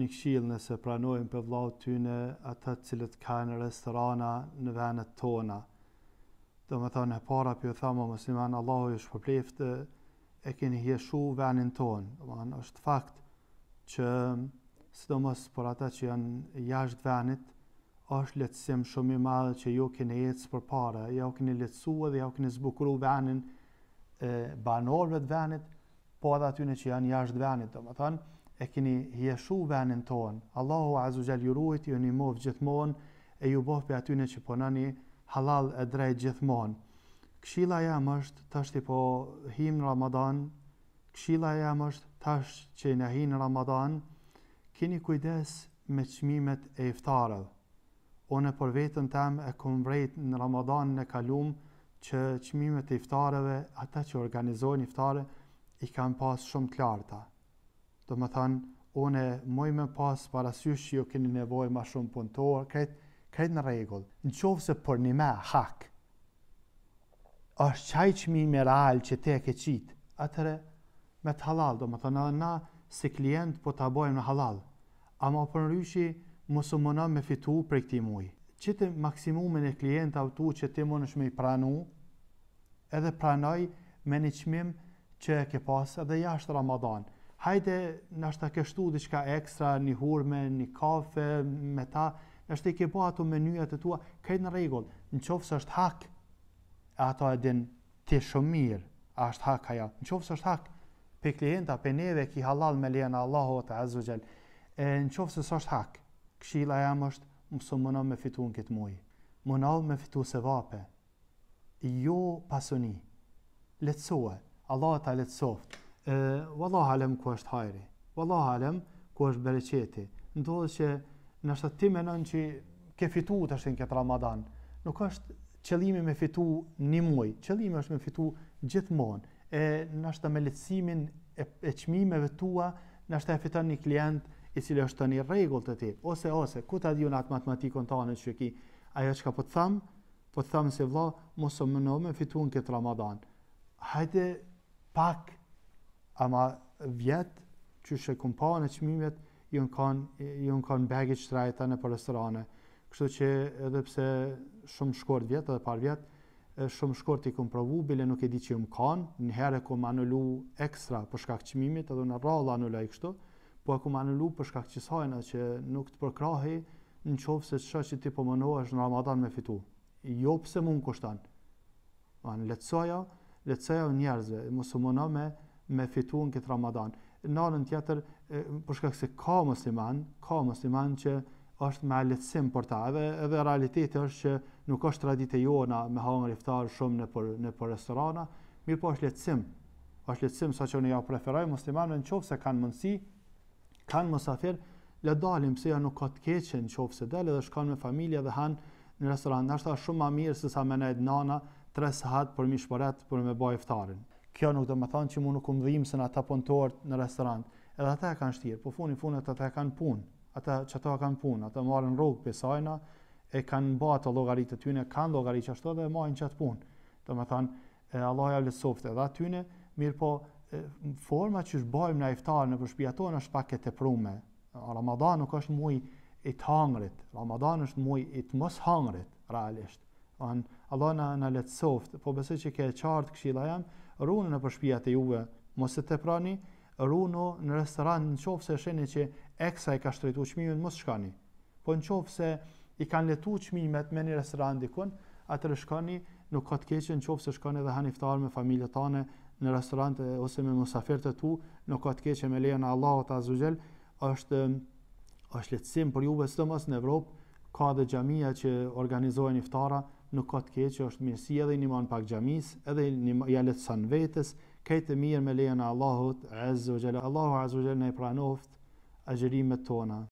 një këshilë nëse pranojmë për vlau tyne atët cilët kanë restorana në venet tona. Dhe me thënë, e para për thamë o musliman, Allahu ju shpëplifte, e keni hjeshu venin tonë. Dhe me thënë, është fakt që sidomos për ata që janë jashtë venit, është letësim shumë i madhe që ju keni jetës për para, ja u keni letësu dhe ja u keni zbukuru venin e, banorve të venit, po edhe atyne që janë jashtë venit. Dhe me thënë, e keni jeshu venin ton. Allahu Azu Gjell, ju ruajt, ju një mov gjithmon, e ju bof për atyne që ponani halal e drejt gjithmon. Kshila jam është, të është i po him në Ramadan, kshila jam është, të është që i në him në Ramadan, kini kujdes me qmimet e iftarëv. one për vetën tem e kom vrejt në Ramadan në kalum, që qmimet e iftarëve, ata që organizojnë iftarë, i kanë pas shumë të larta do më thënë, une moj me pas parasysh që ju keni nevoj ma shumë punëtor, kajtë krejt në regullë. në qovë se për një me hak, është qaj që mi miral që te ke qitë, atëre me të halal, do më thënë, edhe na si klient po të abojmë në halal, ama për në ryshi mësë mëna me fitu për këti mujë. Që të maksimumin e klient avtu që ti më nëshme i pranu, edhe pranoj me një qmim që ke pas edhe jashtë Ramadanë, hajte të kështu diçka ekstra, një hurme, një kafe me ta, nashta i ke po ato menyjat e tua, këjtë në regullë, në qofë së është hak, ato e din të shumë mirë, a është hak aja, në qofë së është hak, pe klienta, pe neve, ki halal me lena Allahu të azuzel, në qofë së është hak, këshila jam është, mësë më me fitu në këtë mujë, mënon me fitu se vape, jo pasoni, letësohet, Allah ta letësoft, Wallahu alam ku është hajri. Wallahu alam ku është bereqeti. Ndodh që në shtatë mendon që ke fituar tash në këtë Ramadan. Nuk është qëllimi me fitu një muaj, qëllimi është me fitu gjithmonë. E nështë me letësimin e, e qmimeve tua, nështë e fitan një klient i cilë është të një regull të ti. Ose, ose, ku ta adhjun atë matematikon ta në që ki, ajo që ka po të thamë, po të thamë se vla, mosë më në me fitu në këtë Ramadan. Hajde pak, ama vjet që she kompanë çmimet i un kan i kanë kan bagage straight në po restorane. Kështu që edhe pse shumë shkurt vjet edhe par vjet është shumë shkurt i kum provu bile nuk e di çim kan, në herë ku më anulu ekstra për shkak çmimit edhe në rradh anuloj kështu, po aku më anulu për shkak që sajna që nuk të përkrahi në qovë se shë që ti pëmënoha po është në Ramadan me fitu. Jo pëse mund kështan. Letësoja, letësoja njerëzve, mësë mëna me, me fituën këtë Ramadan. Në anën tjetër, për shkak se ka musliman, ka musliman që është me lehtësim për ta, edhe edhe realiteti është që nuk është traditë jona me hangër iftar shumë në për në për restorana, mirë po është lehtësim. Është lehtësim saqë ne ja preferoj muslimanëve nëse kanë mundësi, kanë mosafir, le dalim se ja nuk ka të keq nëse dalë edhe shkon me familja dhe han në restoran. Dashka shumë më mirë se sa më nana tre sahat për mishporet për me bëj iftarin kjo nuk do të më thonë që unë nuk um dhimbse në ata puntor në restorant. Edhe ata e kanë shtirë, po funi funet ata e kanë punë. Ata që ata kanë punë, ata marrin rrugë pe sajna, e kanë bë ato llogaritë të tyne, kanë llogari çasto dhe e marrin çat punë. Do të thonë e Allah ja lësoftë edhe atyne, mirë po forma që shbajmë në iftar në përshpia tonë është pak e të prume. Ramadan nuk është muj i të hangrit, Ramadan është muj i të mos hangrit, realisht. An, Allah na në letë po besoj që ke qartë këshilla jam, ruhen në përshpijat e juve, mos e teprani, runo në restoran, në qofë se sheni që eksa i ka shtrejtu qmimet, mos shkani. Po në qofë se i kanë letu qmimet me një restoran dikun, atër shkani, nuk ka të keqen, në qofë se shkani dhe hanë me familje tane në restoran të ose me musafir të tu, nuk ka të keqen me lejën Allah o të azuzel, është, ehm, është letësim për juve së të mos në Evropë, ka dhe gjamija që organizohen iftara, nuk ka të keqë, është mirësi edhe i nimon pak xhamis, edhe i nimon ja le san vetës, ka të mirë me lejën e Allahut, azza wa jalla. Allahu azza wa jalla ne pranoft ajrimet tona.